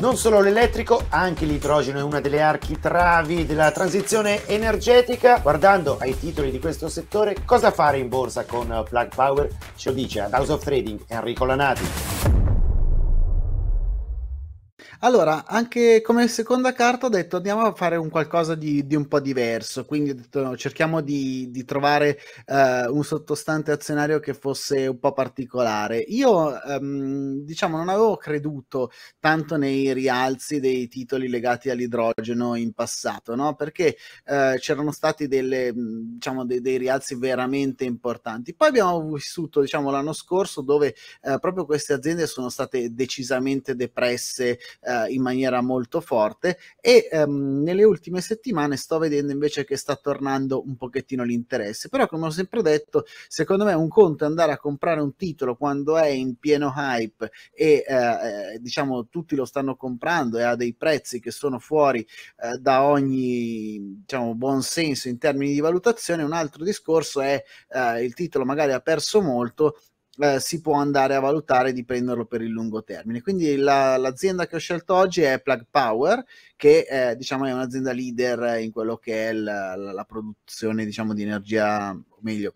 Non solo l'elettrico, anche l'idrogeno è una delle architravi della transizione energetica. Guardando ai titoli di questo settore, cosa fare in borsa con Plug Power? Ce lo dice ad House of Trading Enrico Lanati. Allora, anche come seconda carta ho detto andiamo a fare un qualcosa di, di un po' diverso, quindi ho detto no, cerchiamo di, di trovare uh, un sottostante azionario che fosse un po' particolare. Io um, diciamo non avevo creduto tanto nei rialzi dei titoli legati all'idrogeno in passato, no? perché uh, c'erano stati delle, mm, diciamo, de- dei rialzi veramente importanti. Poi abbiamo vissuto diciamo, l'anno scorso dove uh, proprio queste aziende sono state decisamente depresse eh, in maniera molto forte e ehm, nelle ultime settimane sto vedendo invece che sta tornando un pochettino l'interesse, però come ho sempre detto, secondo me un conto è andare a comprare un titolo quando è in pieno hype e eh, eh diciamo tutti lo stanno comprando e ha dei prezzi che sono fuori eh, da ogni diciamo buon senso in termini di valutazione, un altro discorso è eh, il titolo magari ha perso molto eh, si può andare a valutare di prenderlo per il lungo termine. Quindi la, l'azienda che ho scelto oggi è Plug Power, che eh, diciamo è un'azienda leader in quello che è la, la, la produzione diciamo, di energia, o meglio,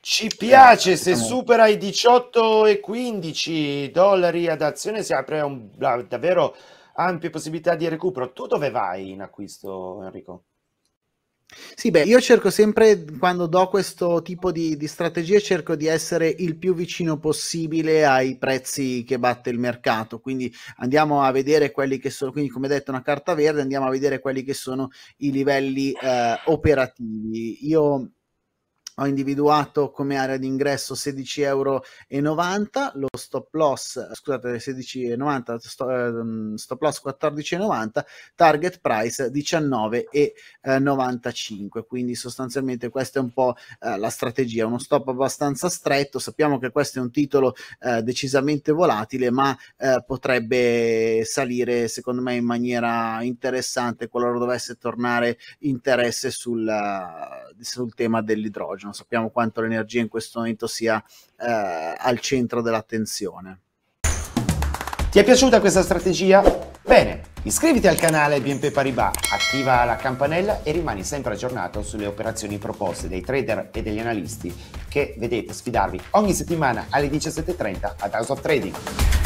ci piace eh, se diciamo... supera i 18,15 dollari ad azione si apre un, davvero ampie possibilità di recupero. Tu dove vai in acquisto, Enrico? Sì, beh, io cerco sempre, quando do questo tipo di, di, strategie, cerco di essere il più vicino possibile ai prezzi che batte il mercato. Quindi andiamo a vedere quelli che sono, quindi come detto una carta verde, andiamo a vedere quelli che sono i livelli eh, operativi. Io ho individuato come area d'ingresso 16,90 euro, lo stop loss, scusate, 16,90, stop, ehm, stop loss 14,90, target price 19,95. Eh, Quindi sostanzialmente questa è un po' eh, la strategia, uno stop abbastanza stretto, sappiamo che questo è un titolo eh, decisamente volatile, ma eh, potrebbe salire secondo me in maniera interessante qualora dovesse tornare interesse sul sul tema dell'idrogeno. Sappiamo quanto l'energia in questo momento sia eh, al centro dell'attenzione. Ti è piaciuta questa strategia? Bene, iscriviti al canale BNP Paribas, attiva la campanella e rimani sempre aggiornato sulle operazioni proposte dai trader e degli analisti che vedete sfidarvi ogni settimana alle 17.30 ad House of Trading.